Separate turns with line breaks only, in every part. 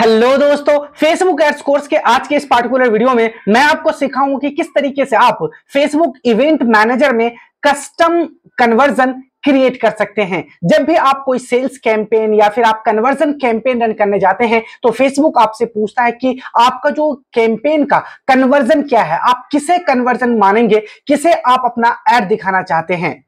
hello दोस्तों Facebook ads course के आज के इस पार्टिकुलर वीडियो में मैं आपको सिखाऊंगा कि किस तरीके से आप फेसबुक इवेंट मैनेजर में कस्टम कन्वर्जन क्रिएट कर सकते हैं जब भी आप कोई सेल्स कैंपेन या फिर आप कन्वर्जन कैंपेन रन करने जाते हैं तो फेसबुक आपसे पूछता है कि आपका जो कैंपेन का कन्वर्जन क्या है आप किसे कन्वर्जन मानेंगे किसे आप अपना एड दिखाना चाहते हैं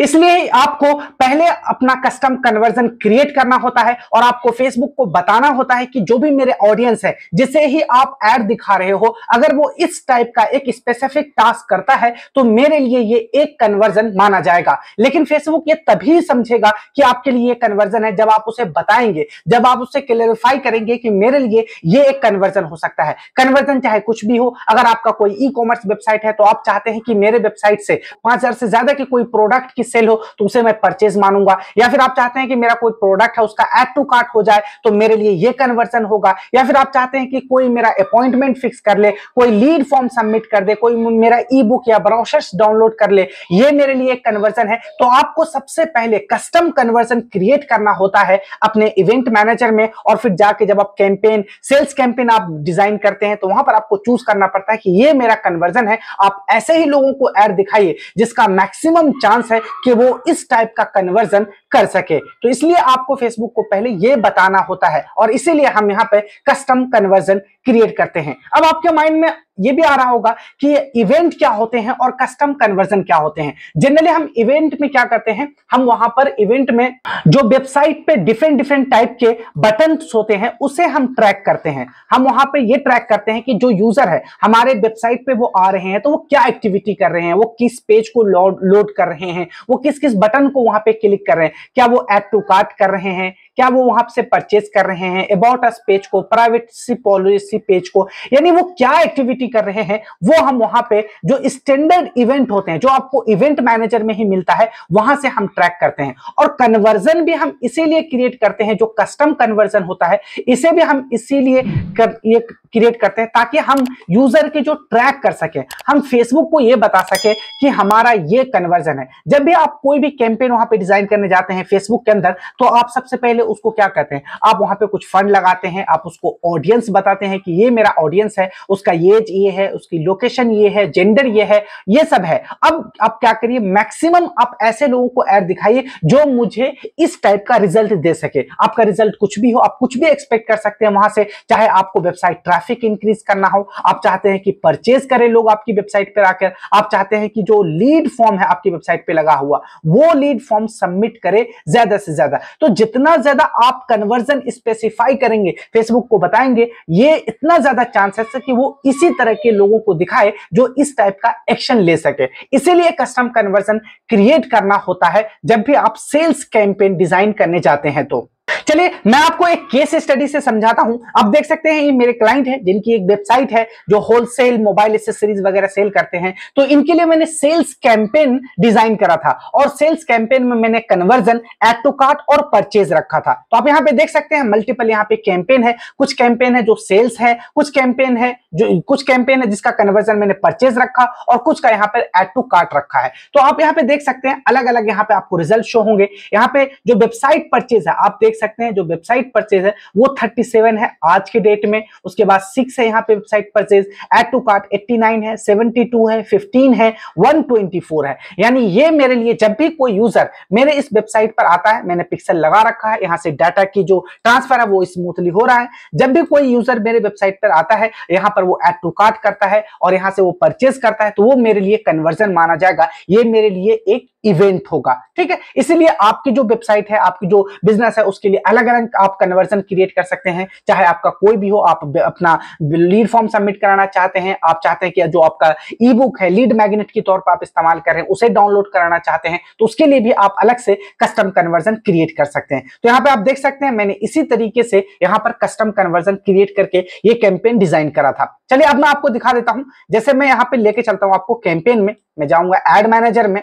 इसलिए आपको पहले अपना कस्टम कन्वर्जन क्रिएट करना होता है और आपको फेसबुक को बताना होता है कि जो भी मेरे ऑडियंस है जिसे ही आप एड दिखा रहे हो अगर वो इस टाइप का एक स्पेसिफिक टास्क करता है तो मेरे लिए ये एक कन्वर्जन माना जाएगा लेकिन फेसबुक ये तभी समझेगा कि आपके लिए कन्वर्जन है जब आप उसे बताएंगे जब आप उसे क्लियरिफाई करेंगे कि मेरे लिए ये एक कन्वर्जन हो सकता है कन्वर्जन चाहे कुछ भी हो अगर आपका कोई ई कॉमर्स वेबसाइट है तो आप चाहते हैं कि मेरे वेबसाइट से पांच से ज्यादा के कोई प्रोडक्ट प्रोडक्ट की सेल हो तो उसे मैं परचेज मानूंगा या फिर आप चाहते हैं कि मेरा कोई प्रोडक्ट है उसका एड टू कार्ट हो जाए तो मेरे लिए ये कन्वर्जन होगा या फिर आप चाहते हैं कि कोई मेरा अपॉइंटमेंट फिक्स कर ले कोई लीड फॉर्म सबमिट कर दे कोई मेरा ई बुक या ब्राउशर्स डाउनलोड कर ले ये मेरे लिए एक कन्वर्जन है तो आपको सबसे पहले कस्टम कन्वर्जन क्रिएट करना होता है अपने इवेंट मैनेजर में और फिर जाके जब आप कैंपेन सेल्स कैंपेन आप डिजाइन करते हैं तो वहां पर आपको चूज करना पड़ता है कि ये मेरा कन्वर्जन है आप ऐसे ही लोगों को एड दिखाइए जिसका मैक्सिमम चांस चांस है कि वो इस टाइप का कन्वर्जन कर सके तो इसलिए आपको फेसबुक को पहले ये बताना होता है और इसीलिए हम यहाँ पे कस्टम कन्वर्जन क्रिएट करते हैं अब आपके माइंड में ये भी आ रहा होगा कि इवेंट क्या होते हैं और कस्टम कन्वर्जन क्या होते हैं जनरली हम इवेंट में क्या करते हैं हम वहां पर इवेंट में जो वेबसाइट पे डिफरेंट डिफरेंट टाइप के बटन होते हैं उसे हम ट्रैक करते हैं हम वहां पे ये ट्रैक करते हैं कि जो यूजर है हमारे वेबसाइट पे वो आ रहे हैं तो वो क्या एक्टिविटी कर रहे हैं वो किस पेज को लोड कर रहे हैं वो किस किस बटन को वहां पर क्लिक कर रहे हैं क्या वो एप टू कार्ट कर रहे हैं क्या वो वहां से परचेज कर रहे हैं अबाउट अस पेज को प्राइवेट पॉलिसी पेज को यानी वो क्या एक्टिविटी कर रहे हैं वो हम वहां पे जो स्टैंडर्ड इवेंट होते हैं जो आपको इवेंट मैनेजर में ही मिलता है वहां से हम ट्रैक करते हैं और कन्वर्जन भी हम इसीलिए क्रिएट करते हैं जो कस्टम कन्वर्जन होता है इसे भी हम इसीलिए कर, ये क्रिएट करते हैं ताकि हम यूजर के जो ट्रैक कर सके हम फेसबुक को ये बता सके कि हमारा ये कन्वर्जन है जब भी आप कोई भी कैंपेन वहां पे डिजाइन करने जाते हैं फेसबुक के अंदर तो आप सबसे पहले है उसको क्या कहते हैं आप वहां पे कुछ फंड लगाते हैं आप उसको ऑडियंस बताते हैं कि ये मेरा ऑडियंस है उसका एज ये है उसकी लोकेशन ये है जेंडर ये है ये सब है अब आप क्या करिए मैक्सिमम आप ऐसे लोगों को ऐड दिखाइए जो मुझे इस टाइप का रिजल्ट दे सके आपका रिजल्ट कुछ भी हो आप कुछ भी एक्सपेक्ट कर सकते हैं वहां से चाहे आपको वेबसाइट ट्रैफिक इंक्रीज करना हो आप चाहते हैं कि परचेज करें लोग आपकी वेबसाइट पर आकर आप चाहते हैं कि जो लीड फॉर्म है आपकी वेबसाइट पर लगा हुआ वो लीड फॉर्म सबमिट करे ज्यादा से ज्यादा तो जितना ज्यादा ज्यादा आप कन्वर्जन स्पेसिफाई करेंगे फेसबुक को बताएंगे ये इतना ज्यादा चांसेस है कि वो इसी तरह के लोगों को दिखाए जो इस टाइप का एक्शन ले सके इसीलिए कस्टम कन्वर्जन क्रिएट करना होता है जब भी आप सेल्स कैंपेन डिजाइन करने जाते हैं तो चलिए मैं आपको एक केस स्टडी से समझाता हूं आप देख सकते हैं ये मेरे क्लाइंट है जिनकी एक वेबसाइट है जो होलसेल मोबाइल एसेसरीज वगैरह सेल करते हैं तो इनके लिए मैंने सेल्स कैंपेन डिजाइन करा था और सेल्स कैंपेन में मैंने कन्वर्जन एड टू कार्ट और परचेज रखा था तो आप यहाँ पे देख सकते हैं मल्टीपल यहाँ पे कैंपेन है कुछ कैंपेन है जो सेल्स है कुछ कैंपेन है जो कुछ कैंपेन है जिसका कन्वर्जन मैंने परचेज रखा और कुछ का यहाँ पर एड टू कार्ट रखा है तो आप यहाँ पे देख सकते हैं अलग अलग यहाँ पे आपको रिजल्ट शो होंगे यहाँ पे जो वेबसाइट परचेज है आप देख सकते सकते हैं जो वेबसाइट परचेज है वो 37 है आज के डेट में उसके बाद सिक्स है यहाँ पे website purchase add to cart 89 है 72 है 15 है 124 है यानी ये मेरे लिए जब भी कोई यूजर मेरे इस वेबसाइट पर आता है मैंने पिक्सल लगा रखा है यहाँ से डाटा की जो ट्रांसफर है वो स्मूथली हो रहा है जब भी कोई यूजर मेरे वेबसाइट पर आता है यहाँ पर वो एड टू कार्ट करता है और यहाँ से वो परचेज करता है तो वो मेरे लिए कन्वर्जन माना जाएगा ये मेरे लिए एक इवेंट होगा ठीक है इसीलिए आपकी जो वेबसाइट है आपकी जो बिजनेस है उसके लिए अलग अलग आप कन्वर्जन क्रिएट कर सकते हैं चाहे आपका कोई भी हो आप अपना लीड फॉर्म सबमिट कराना चाहते हैं आप चाहते हैं कि जो आपका ई बुक है लीड मैग्नेट के तौर पर आप इस्तेमाल कर रहे हैं उसे डाउनलोड कराना चाहते हैं तो उसके लिए भी आप अलग से कस्टम कन्वर्जन क्रिएट कर सकते हैं तो यहाँ पे आप देख सकते हैं मैंने इसी तरीके से यहाँ पर कस्टम कन्वर्जन क्रिएट करके ये कैंपेन डिजाइन करा था चलिए अब मैं आपको दिखा देता हूं जैसे मैं यहाँ पे लेके चलता हूं आपको कैंपेन में मैं जाऊंगा एड मैनेजर में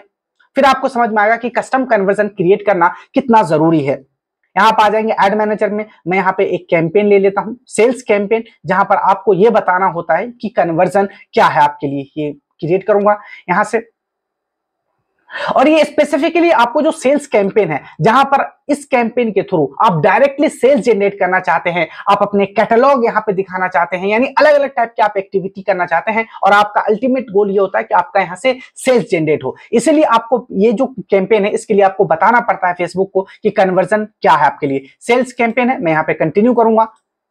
फिर आपको समझ में आएगा कि कस्टम कन्वर्जन क्रिएट करना कितना जरूरी है यहाँ पर आ जाएंगे एड मैनेजर में मैं यहाँ पे एक कैंपेन ले लेता हूँ सेल्स कैंपेन जहां पर आपको ये बताना होता है कि कन्वर्जन क्या है आपके लिए ये क्रिएट करूंगा यहाँ से और ये स्पेसिफिकली आपको जो सेल्स कैंपेन है जहां पर इस कैंपेन के थ्रू आप डायरेक्टली सेल्स जनरेट करना चाहते हैं आप अपने कैटलॉग यहां पे दिखाना चाहते हैं यानी अलग अलग टाइप के आप एक्टिविटी करना चाहते हैं और आपका अल्टीमेट गोल ये होता है कि आपका यहां से सेल्स जनरेट हो इसीलिए आपको ये जो कैंपेन है इसके लिए आपको बताना पड़ता है फेसबुक को कि कन्वर्जन क्या है आपके लिए सेल्स कैंपेन है मैं यहां पर कंटिन्यू करूंगा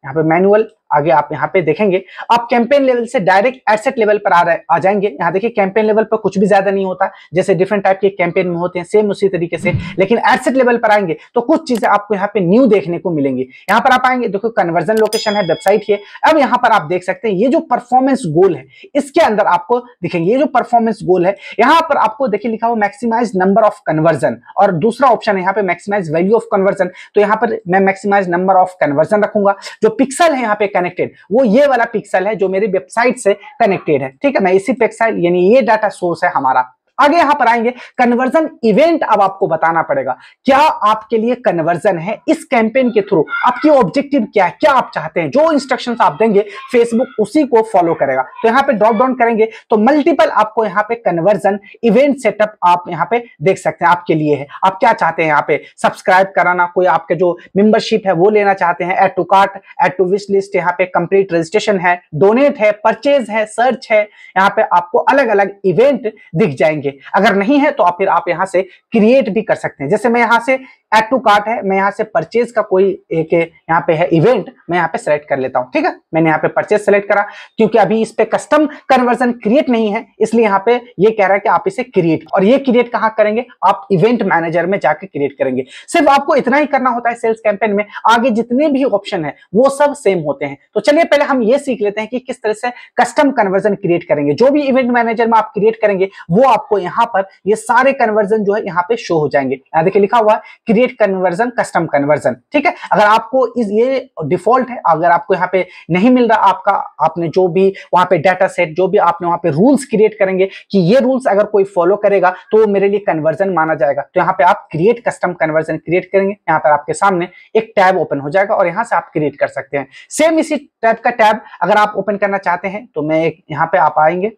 यहां पर मैनुअल आगे आप यहाँ पे देखेंगे आप कैंपेन लेवल से डायरेक्ट एडसेट लेवल पर आ रहे आ जाएंगे यहाँ देखिए कैंपेन लेवल पर कुछ भी ज्यादा नहीं होता जैसे डिफरेंट टाइप के कैंपेन में होते हैं सेम उसी तरीके से लेकिन एडसेट लेवल पर आएंगे तो कुछ चीजें आपको यहाँ पे न्यू देखने को मिलेंगी यहाँ पर आप आएंगे देखो कन्वर्जन लोकेशन है वेबसाइट है अब यहाँ पर आप देख सकते हैं ये जो परफॉर्मेंस गोल है इसके अंदर आपको दिखेंगे ये जो परफॉर्मेंस गोल है यहाँ पर आपको देखिए लिखा हुआ मैक्सिमाइज नंबर ऑफ कन्वर्जन और दूसरा ऑप्शन है यहाँ पे मैक्सिमाइज वैल्यू ऑफ कन्वर्जन तो यहाँ पर मैं मैक्सिमाइज नंबर ऑफ कन्वर्जन रखूंगा जो पिक्सल है यहाँ पे कनेक्टेड वो ये वाला पिक्सल है जो मेरी वेबसाइट से कनेक्टेड है ठीक है मैं इसी पिक्सल यानी ये डाटा सोर्स है हमारा आगे यहां पर आएंगे कन्वर्जन इवेंट अब आपको बताना पड़ेगा क्या आपके लिए कन्वर्जन है इस कैंपेन के थ्रू आपकी ऑब्जेक्टिव क्या है क्या आप चाहते हैं जो इंस्ट्रक्शंस आप देंगे फेसबुक उसी को फॉलो करेगा तो यहां पे ड्रॉप डाउन करेंगे तो मल्टीपल आपको यहां पे कन्वर्जन इवेंट सेटअप आप यहां पे देख सकते हैं आपके लिए है आप क्या चाहते हैं यहाँ पे सब्सक्राइब कराना कोई आपके जो मेंबरशिप है वो लेना चाहते हैं add to cart add to wish list यहाँ पे कंप्लीट रजिस्ट्रेशन है डोनेट है परचेज है सर्च है यहाँ पे आपको अलग अलग इवेंट दिख जाएंगे जाएंगे अगर नहीं है तो आप फिर आप यहां से क्रिएट भी कर सकते हैं जैसे मैं यहां से एड टू कार्ट है मैं यहाँ से परचेज का कोई एक यहाँ पे है इवेंट मैं यहाँ पे सेलेक्ट कर लेता हूँ ठीक है मैंने यहाँ पे परचेज सेलेक्ट करा क्योंकि अभी इस पे कस्टम कन्वर्जन क्रिएट नहीं है इसलिए यहाँ पे ये कह रहा है कि आप इसे क्रिएट और ये क्रिएट कहाँ करेंगे आप इवेंट मैनेजर में जाकर क्रिएट करेंगे सिर्फ आपको इतना ही करना होता है सेल्स कैंपेन में आगे जितने भी ऑप्शन है वो सब सेम होते हैं तो चलिए पहले हम ये सीख लेते हैं कि किस तरह से कस्टम कन्वर्जन क्रिएट करेंगे जो भी इवेंट मैनेजर में आप क्रिएट करेंगे वो आपको यहाँ पर ये सारे कन्वर्जन जो है यहाँ पे शो हो जाएंगे देखिए लिखा हुआ create net conversion custom conversion ठीक है अगर आपको इस ये डिफॉल्ट है अगर आपको यहाँ पे नहीं मिल रहा आपका आपने जो भी वहां पे डाटा सेट जो भी आपने वहां पे रूल्स क्रिएट करेंगे कि ये रूल्स अगर कोई फॉलो करेगा तो मेरे लिए कन्वर्जन माना जाएगा तो यहाँ पे आप क्रिएट कस्टम कन्वर्जन क्रिएट करेंगे यहाँ पर आपके सामने एक टैब ओपन हो जाएगा और यहाँ से आप क्रिएट कर सकते हैं सेम इसी टाइप का टैब अगर आप ओपन करना चाहते हैं तो मैं यहाँ पे आप आएंगे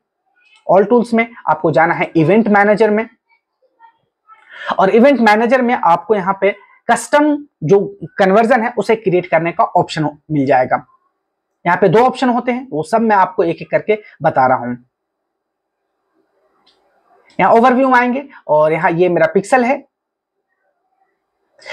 ऑल टूल्स में आपको जाना है इवेंट मैनेजर में और इवेंट मैनेजर में आपको यहाँ पे कस्टम जो कन्वर्जन है उसे क्रिएट करने का ऑप्शन मिल जाएगा यहाँ पे दो ऑप्शन होते हैं वो सब मैं आपको एक एक करके बता रहा हूं यहाँ ओवरव्यू आएंगे और यहाँ ये मेरा पिक्सल है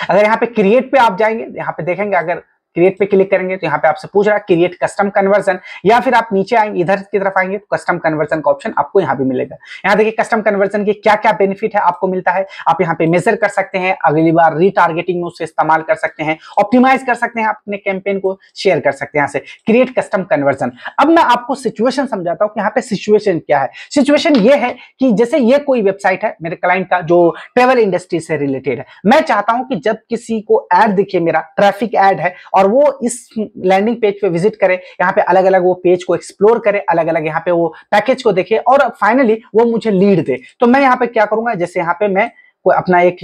अगर यहाँ पे क्रिएट पे आप जाएंगे यहाँ पे देखेंगे अगर क्रिएट पे क्लिक करेंगे तो यहाँ पे आपसे पूछ रहा है क्रिएट कस्टम कन्वर्जन या फिर आप नीचे आएंगे इधर की तरफ आएंगे तो कस्टम कन्वर्जन का ऑप्शन आपको यहाँ भी मिलेगा यहाँ देखिए कस्टम कन्वर्जन के क्या क्या बेनिफिट है आपको मिलता है आप यहाँ पे मेजर कर सकते हैं अगली बार रिटारगेटिंग में उससे इस्तेमाल कर सकते हैं ऑप्टिमाइज कर सकते हैं अपने कैंपेन को शेयर कर सकते हैं यहाँ से क्रिएट कस्टम कन्वर्जन अब मैं आपको सिचुएशन समझाता हूँ कि यहाँ पे सिचुएशन क्या है सिचुएशन ये है कि जैसे ये कोई वेबसाइट है मेरे क्लाइंट का जो ट्रेवल इंडस्ट्री से रिलेटेड है मैं चाहता हूँ कि जब किसी को एड दिखे मेरा ट्रैफिक एड है और वो इस लैंडिंग पेज पे विजिट करे यहाँ पे अलग अलग वो पेज को एक्सप्लोर करे अलग अलग यहाँ पे वो पैकेज को देखे और फाइनली वो मुझे लीड दे तो मैं यहाँ पे क्या करूंगा जैसे यहाँ पे मैं कोई अपना एक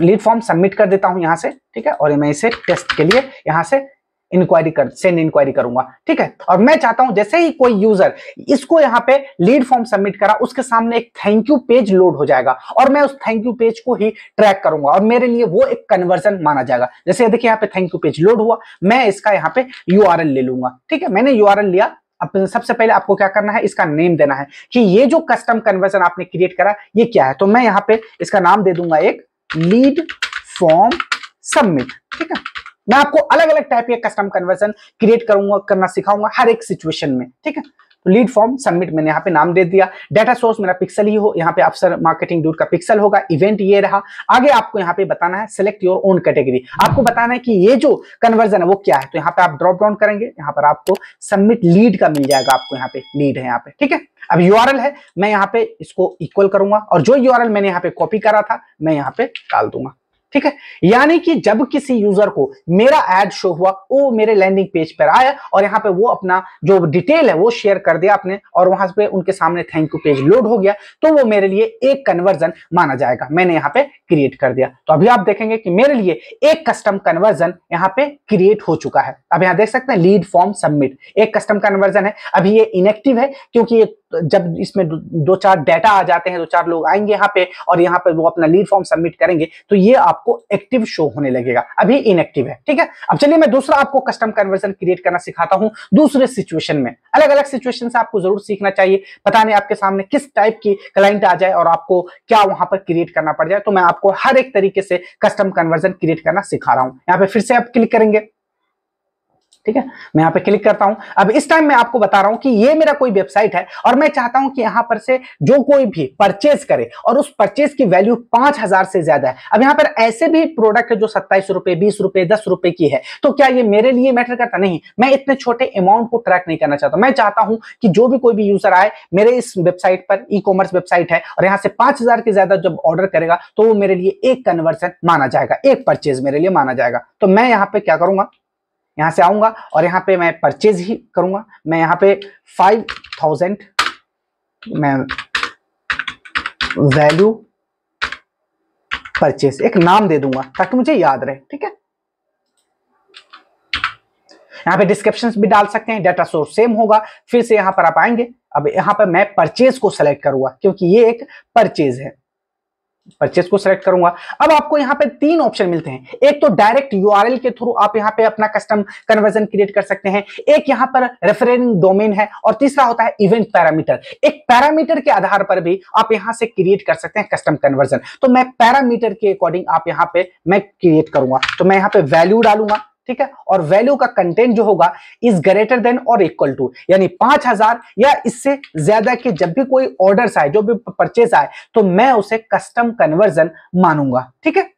लीड फॉर्म सबमिट कर देता हूं यहां से ठीक है और मैं इसे टेस्ट के लिए यहां से इंक्वायरी कर सेंड इंक्वायरी करूंगा ठीक है और मैं चाहता हूं जैसे ही कोई यूजर इसको यहां पे लीड फॉर्म सबमिट करा उसके सामने एक थैंक यू पेज लोड हो जाएगा और मैं उस थैंक यू पेज को ही ट्रैक करूंगा और मेरे लिए वो एक कन्वर्जन माना जाएगा जैसे देखिए यहाँ पे थैंक यू पेज लोड हुआ मैं इसका यहाँ पे यू ले लूंगा ठीक है मैंने यू लिया सबसे पहले आपको क्या करना है इसका नेम देना है कि ये जो कस्टम कन्वर्जन आपने क्रिएट करा ये क्या है तो मैं यहां पे इसका नाम दे दूंगा एक लीड फॉर्म सबमिट ठीक है मैं आपको अलग अलग टाइप के कस्टम कन्वर्जन क्रिएट करूंगा करना सिखाऊंगा हर एक सिचुएशन में ठीक है लीड फॉर्म सबमिट मैंने यहाँ पे नाम दे दिया डाटा सोर्स मेरा पिक्सल ही हो यहाँ पे अफसर मार्केटिंग डूट का पिक्सल होगा इवेंट ये रहा आगे आपको यहाँ पे बताना है सिलेक्ट योर ओन कैटेगरी आपको बताना है कि ये जो कन्वर्जन है वो क्या है तो यहाँ पे आप ड्रॉप डाउन करेंगे यहाँ पर आपको सबमिट लीड का मिल जाएगा आपको यहाँ पे लीड है यहाँ पे ठीक है अब यू है मैं यहाँ पे इसको इक्वल करूंगा और जो यू मैंने यहाँ पे कॉपी करा था मैं यहाँ पे डाल दूंगा ठीक है यानी कि जब किसी यूजर को मेरा एड शो हुआ वो मेरे लैंडिंग पेज पर आया और यहां पे वो अपना जो डिटेल है वो शेयर कर दिया अपने और वहां पे उनके सामने थैंक यू पेज लोड हो गया तो वो मेरे लिए एक कन्वर्जन माना जाएगा मैंने यहां पे क्रिएट कर दिया तो अभी आप देखेंगे कि मेरे लिए एक कस्टम कन्वर्जन यहाँ पे क्रिएट हो चुका है अब यहाँ देख सकते हैं लीड फॉर्म सबमिट एक कस्टम कन्वर्जन है अभी ये इनेक्टिव है क्योंकि ये जब इसमें दो चार डाटा आ जाते हैं दो चार लोग आएंगे यहाँ पे और यहाँ पे वो अपना लीड फॉर्म सबमिट करेंगे तो ये आपको एक्टिव शो होने लगेगा अभी इनएक्टिव है ठीक है अब चलिए मैं दूसरा आपको कस्टम कन्वर्जन क्रिएट करना सिखाता हूँ दूसरे सिचुएशन में अलग अलग सिचुएशन से आपको जरूर सीखना चाहिए पता नहीं आपके सामने किस टाइप की क्लाइंट आ जाए और आपको क्या वहां पर क्रिएट करना पड़ जाए तो मैं आपको हर एक तरीके से कस्टम कन्वर्जन क्रिएट करना सिखा रहा हूँ यहाँ पे फिर से आप क्लिक करेंगे ठीक है मैं यहाँ पे क्लिक करता हूं अब इस टाइम मैं आपको बता रहा हूं कि ये मेरा कोई वेबसाइट है और मैं चाहता हूं कि यहां पर से जो कोई भी परचेज करे और उस परचेज की वैल्यू पांच हजार से ज्यादा है अब यहां पर ऐसे भी प्रोडक्ट है जो सत्ताईस रुपए बीस रुपए दस रुपए की है तो क्या ये मेरे लिए मैटर करता नहीं मैं इतने छोटे अमाउंट को ट्रैक नहीं करना चाहता मैं चाहता हूं कि जो भी कोई भी यूजर आए मेरे इस वेबसाइट पर ई कॉमर्स वेबसाइट है और यहां से पांच के ज्यादा जब ऑर्डर करेगा तो वो मेरे लिए एक कन्वर्सन माना जाएगा एक परचेज मेरे लिए माना जाएगा तो मैं यहाँ पे क्या करूंगा यहां से आऊंगा और यहां पे मैं परचेज ही करूंगा मैं यहां पे फाइव थाउजेंड मैं वैल्यू परचेज एक नाम दे दूंगा ताकि मुझे याद रहे ठीक है यहां पे डिस्क्रिप्शन भी डाल सकते हैं डाटा सोर्स सेम होगा फिर से यहां पर आप आएंगे अब यहां पर मैं परचेज को सेलेक्ट करूंगा क्योंकि ये एक परचेज है परचेस को सिलेक्ट करूंगा अब आपको यहाँ पे तीन ऑप्शन मिलते हैं एक तो डायरेक्ट यूआरएल के थ्रू आप यहाँ पे अपना कस्टम कन्वर्जन क्रिएट कर सकते हैं एक यहाँ पर रेफरेंस डोमेन है और तीसरा होता है इवेंट पैरामीटर एक पैरामीटर के आधार पर भी आप यहां से क्रिएट कर सकते हैं कस्टम कन्वर्जन तो मैं पैरामीटर के अकॉर्डिंग आप यहां पर मैं क्रिएट करूंगा तो मैं यहाँ पे वैल्यू डालूंगा ठीक है और वैल्यू का कंटेंट जो होगा इज ग्रेटर देन और इक्वल टू यानी पांच हजार या इससे ज्यादा के जब भी कोई ऑर्डर आए जो भी परचेज आए तो मैं उसे कस्टम कन्वर्जन मानूंगा ठीक है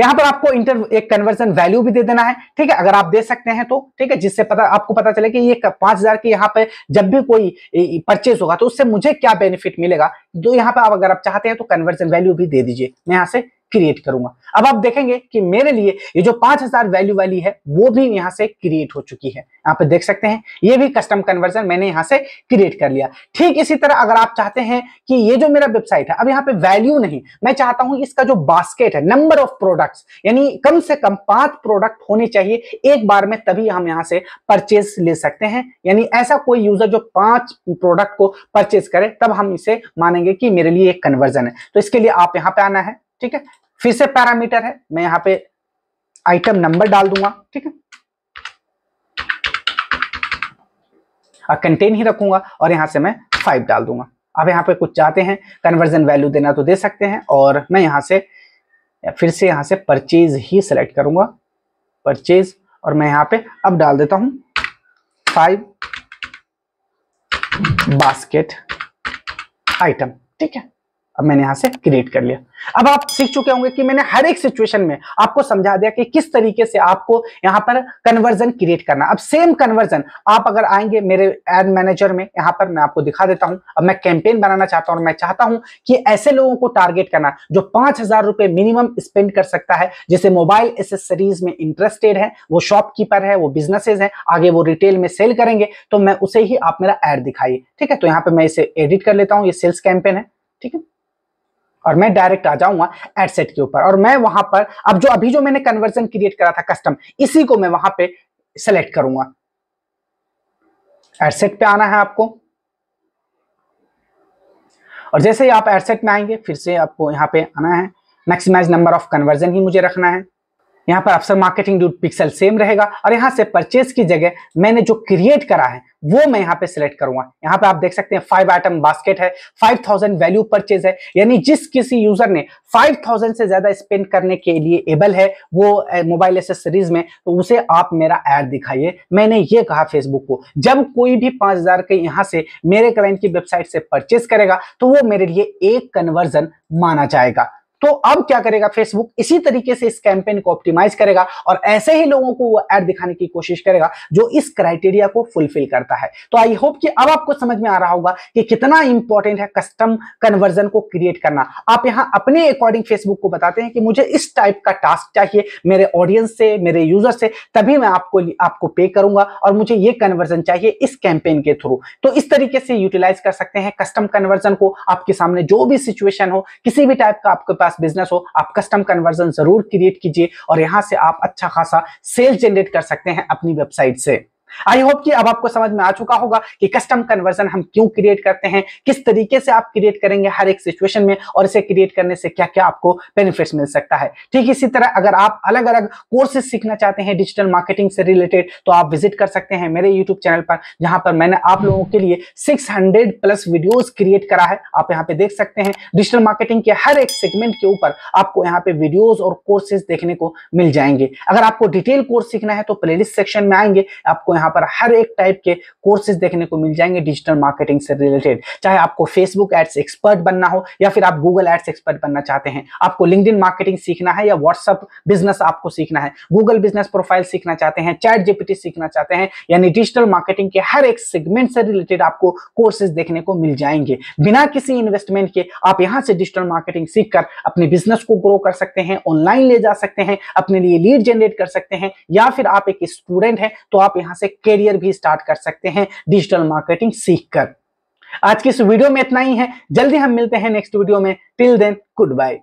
यहां पर आपको इंटर एक कन्वर्जन वैल्यू भी दे देना है ठीक है अगर आप दे सकते हैं तो ठीक है जिससे पता आपको पता चले कि ये पांच हजार की यहाँ पे जब भी कोई परचेज होगा तो उससे मुझे क्या बेनिफिट मिलेगा जो तो यहाँ पे आप अगर आप चाहते हैं तो कन्वर्जन वैल्यू भी दे दीजिए मैं यहाँ से क्रिएट करूंगा अब आप देखेंगे कि मेरे लिए ये जो 5000 वैल्यू वाली है वो भी यहाँ से क्रिएट हो चुकी है यहां पे देख सकते हैं ये भी कस्टम कन्वर्जन मैंने यहाँ से क्रिएट कर लिया ठीक इसी तरह अगर आप चाहते हैं कि ये जो मेरा वेबसाइट है अब यहाँ पे वैल्यू नहीं मैं चाहता हूँ इसका जो बास्केट है नंबर ऑफ प्रोडक्ट यानी कम से कम पांच प्रोडक्ट होने चाहिए एक बार में तभी हम यहाँ से परचेज ले सकते हैं यानी ऐसा कोई यूजर जो पांच प्रोडक्ट को परचेज करे तब हम इसे मानेंगे कि मेरे लिए एक कन्वर्जन है तो इसके लिए आप यहाँ पे आना है ठीक है फिर से पैरामीटर है मैं यहां पे आइटम नंबर डाल दूंगा ठीक है कंटेन हाँ, ही रखूंगा और यहां से मैं फाइव डाल दूंगा अब यहां पे कुछ चाहते हैं कन्वर्जन वैल्यू देना तो दे सकते हैं और मैं यहां से फिर से यहां से परचेज ही सिलेक्ट करूंगा परचेज और मैं यहां पे अब डाल देता हूं फाइव बास्केट आइटम ठीक है अब मैंने यहां से क्रिएट कर लिया अब आप सीख चुके होंगे कि मैंने हर एक सिचुएशन में आपको समझा दिया कि किस तरीके से आपको यहां पर कन्वर्जन क्रिएट करना अब सेम कन्वर्जन आप अगर आएंगे मेरे एड मैनेजर में यहां पर मैं आपको दिखा देता हूं अब मैं कैंपेन बनाना चाहता हूं मैं चाहता हूं कि ऐसे लोगों को टारगेट करना जो पांच रुपए मिनिमम स्पेंड कर सकता है जैसे मोबाइल एसेसरीज में इंटरेस्टेड है वो शॉपकीपर है वो बिजनेसेस है आगे वो रिटेल में सेल करेंगे तो मैं उसे ही आप मेरा एड दिखाइए ठीक है तो यहां पर मैं इसे एडिट कर लेता हूं ये सेल्स कैंपेन है ठीक है और मैं डायरेक्ट आ जाऊंगा एडसेट के ऊपर और मैं वहां पर अब जो अभी जो मैंने कन्वर्जन क्रिएट करा था कस्टम इसी को मैं वहां पे सेलेक्ट करूंगा एडसेट पे आना है आपको और जैसे ही आप एडसेट में आएंगे फिर से आपको यहाँ पे आना है मैक्सिमाइज नंबर ऑफ कन्वर्जन ही मुझे रखना है यहाँ पर अफसर मार्केटिंग डूट पिक्सल सेम रहेगा और यहाँ से परचेज की जगह मैंने जो क्रिएट करा है वो मैं यहाँ पे सिलेक्ट करूंगा यहाँ पे आप देख सकते हैं फाइव आइटम बास्केट है फाइव थाउजेंड वैल्यू परचेज है यानी जिस किसी यूजर ने फाइव थाउजेंड से ज्यादा स्पेंड करने के लिए एबल है वो मोबाइल एसेसरीज में तो उसे आप मेरा एड दिखाइए मैंने ये कहा फेसबुक को जब कोई भी पांच हजार के यहाँ से मेरे क्लाइंट की वेबसाइट से परचेज करेगा तो वो मेरे लिए एक कन्वर्जन माना जाएगा तो अब क्या करेगा फेसबुक इसी तरीके से इस कैंपेन को ऑप्टिमाइज करेगा और ऐसे ही लोगों को वो एड दिखाने की कोशिश करेगा जो इस क्राइटेरिया को फुलफिल करता है तो आई होप कि अब आपको समझ में आ रहा होगा कि कितना इंपॉर्टेंट है कस्टम कन्वर्जन को क्रिएट करना आप यहां अपने अकॉर्डिंग फेसबुक को बताते हैं कि मुझे इस टाइप का टास्क चाहिए मेरे ऑडियंस से मेरे यूजर से तभी मैं आपको आपको पे करूंगा और मुझे ये कन्वर्जन चाहिए इस कैंपेन के थ्रू तो इस तरीके से यूटिलाइज कर सकते हैं कस्टम कन्वर्जन को आपके सामने जो भी सिचुएशन हो किसी भी टाइप का आपके पास पास बिजनेस हो आप कस्टम कन्वर्जन जरूर क्रिएट कीजिए और यहां से आप अच्छा खासा सेल्स जनरेट कर सकते हैं अपनी वेबसाइट से आई होप कि अब आपको समझ में आ चुका होगा कि कस्टम कन्वर्जन हम क्यों क्रिएट करते हैं किस तरीके से आप क्रिएट करेंगे हर एक सिचुएशन में और इसे क्रिएट करने से क्या क्या आपको बेनिफिट्स मिल सकता है ठीक इसी तरह अगर आप अलग अलग कोर्सेज सीखना चाहते हैं डिजिटल मार्केटिंग से रिलेटेड तो आप विजिट कर सकते हैं मेरे यूट्यूब चैनल पर जहां पर मैंने आप लोगों के लिए सिक्स प्लस वीडियोज क्रिएट करा है आप यहाँ पे देख सकते हैं डिजिटल मार्केटिंग के हर एक सेगमेंट के ऊपर आपको यहाँ पे वीडियोज और कोर्सेज देखने को मिल जाएंगे अगर आपको डिटेल कोर्स सीखना है तो प्लेलिस्ट सेक्शन में आएंगे आपको यहाँ पर हर एक टाइप के कोर्सेज देखने को मिल जाएंगे डिजिटल मार्केटिंग से रिलेटेड चाहे आपको फेसबुक एड्स एक्सपर्ट बनना हो या फिर आप गूगल एड्स एक्सपर्ट बनना चाहते हैं आपको लिंकड मार्केटिंग सीखना है या व्हाट्सअप बिजनेस आपको सीखना है गूगल बिजनेस प्रोफाइल सीखना चाहते हैं चैट जीपीटी सीखना चाहते हैं यानी डिजिटल मार्केटिंग के हर एक सेगमेंट से रिलेटेड आपको कोर्सेज देखने को मिल जाएंगे बिना किसी इन्वेस्टमेंट के आप यहां से डिजिटल मार्केटिंग सीखकर अपने बिजनेस को ग्रो कर सकते हैं ऑनलाइन ले जा सकते हैं अपने लिए लीड जनरेट कर सकते हैं या फिर आप एक स्टूडेंट हैं तो आप यहां से एक करियर भी स्टार्ट कर सकते हैं डिजिटल मार्केटिंग सीख कर आज की इस वीडियो में इतना ही है जल्दी हम मिलते हैं नेक्स्ट वीडियो में टिल देन गुड बाय